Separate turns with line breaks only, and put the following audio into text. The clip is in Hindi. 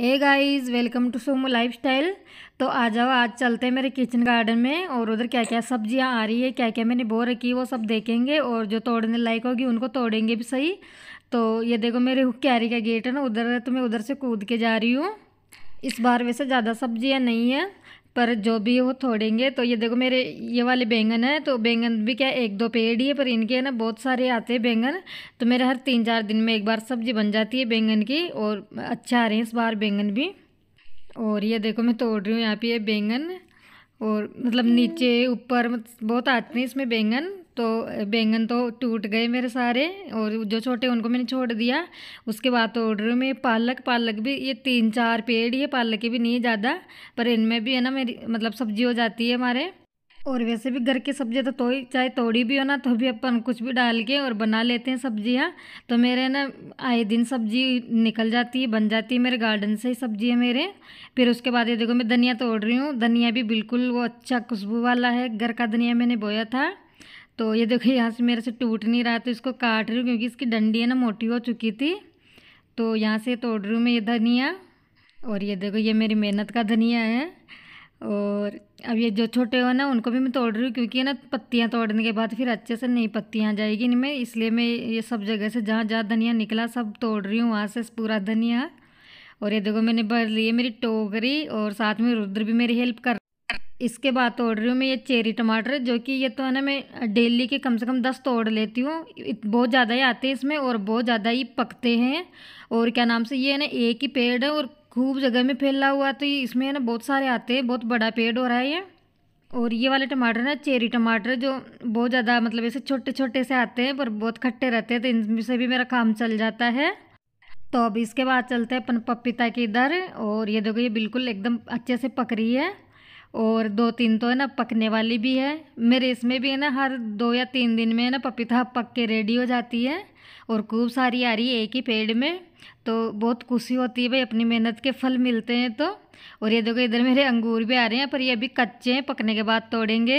Hey guys welcome to Somo lifestyle तो आ जाओ आज चलते हैं मेरे किचन गार्डन में और उधर क्या क्या सब्जियां आ रही है क्या क्या मैंने बो रखी है वो सब देखेंगे और जो तोड़ने लायक होगी उनको तोड़ेंगे भी सही तो ये देखो मेरे क्यारी का गेट है ना उधर तो मैं उधर से कूद के जा रही हूँ इस बार वैसे ज़्यादा सब्जियाँ नहीं है पर जो भी हो थोड़ेंगे तो ये देखो मेरे ये वाले बैंगन है तो बैंगन भी क्या एक दो पेड़ ही है पर इनके ना बहुत सारे आते हैं बैंगन तो मेरे हर तीन चार दिन में एक बार सब्जी बन जाती है बैंगन की और अच्छे आ रहे हैं इस बार बैंगन भी और ये देखो मैं तोड़ रही हूँ यहाँ पे ये बैंगन और मतलब हम्म। नीचे ऊपर बहुत आते हैं इसमें बैंगन तो बैंगन तो टूट गए मेरे सारे और जो छोटे उनको मैंने छोड़ दिया उसके बाद तो ऑर्डर में पालक पालक भी ये तीन चार पेड़ ये पालक के भी नहीं ज़्यादा पर इनमें भी है ना मेरी मतलब सब्जी हो जाती है हमारे और वैसे भी घर की सब्जी तो तोड़ी चाहे तोड़ी भी हो ना तो भी अपन कुछ भी डाल के और बना लेते हैं सब्जियाँ तो मेरे ना आए दिन सब्जी निकल जाती है बन जाती है मेरे गार्डन से ही सब्जी है मेरे फिर उसके बाद ये देखो मैं धनिया तोड़ रही हूँ धनिया भी बिल्कुल वो अच्छा खुशबू वाला है घर का धनिया मैंने बोया था तो ये देखो यहाँ से मेरे से टूट नहीं रहा तो इसको काट रही हूँ क्योंकि इसकी डंडी है ना मोटी हो चुकी थी तो यहाँ से तोड़ रही हूँ मैं ये धनिया और ये देखो ये मेरी मेहनत का धनिया है और अब ये जो छोटे हो ना उनको भी मैं तोड़ रही हूँ क्योंकि ना पत्तियाँ तोड़ने के बाद फिर अच्छे से नई पत्तियाँ जाएगी इनमें इसलिए मैं ये सब जगह से जहाँ जहाँ धनिया निकला सब तोड़ रही हूँ वहाँ से पूरा धनिया और ये देखो मैंने भर ली है मेरी टोकरी और साथ में रुद्र भी मेरी हेल्प कर इसके बाद तोड़ रही हूँ मैं ये चेरी टमाटर जो कि ये तो है ना मैं डेली के कम से कम दस तोड़ लेती हूँ बहुत ज़्यादा ही आते हैं इसमें और बहुत ज़्यादा ही पकते हैं और क्या नाम से ये है ना एक ही पेड़ है और खूब जगह में फैला हुआ तो ये इसमें ना बहुत सारे आते हैं बहुत बड़ा पेड़ हो रहा है ये और ये वाले टमाटर ना चेरी टमाटर जो बहुत ज़्यादा मतलब ऐसे छोटे छोटे से आते हैं पर बहुत खट्टे रहते हैं तो इनमें से भी मेरा काम चल जाता है तो अब इसके बाद चलते हैं अपन पपीता के इधर और ये देखो ये बिल्कुल एकदम अच्छे से पक रही है और दो तीन तो है ना पकने वाली भी है मेरे इसमें भी है ना हर दो या तीन दिन में है ना पपीता पक के रेडी हो जाती है और खूब सारी आ रही है एक ही पेड़ में तो बहुत खुशी होती है भाई अपनी मेहनत के फल मिलते हैं तो और ये देखो इधर मेरे अंगूर भी आ रहे हैं पर ये अभी कच्चे हैं पकने के बाद तोड़ेंगे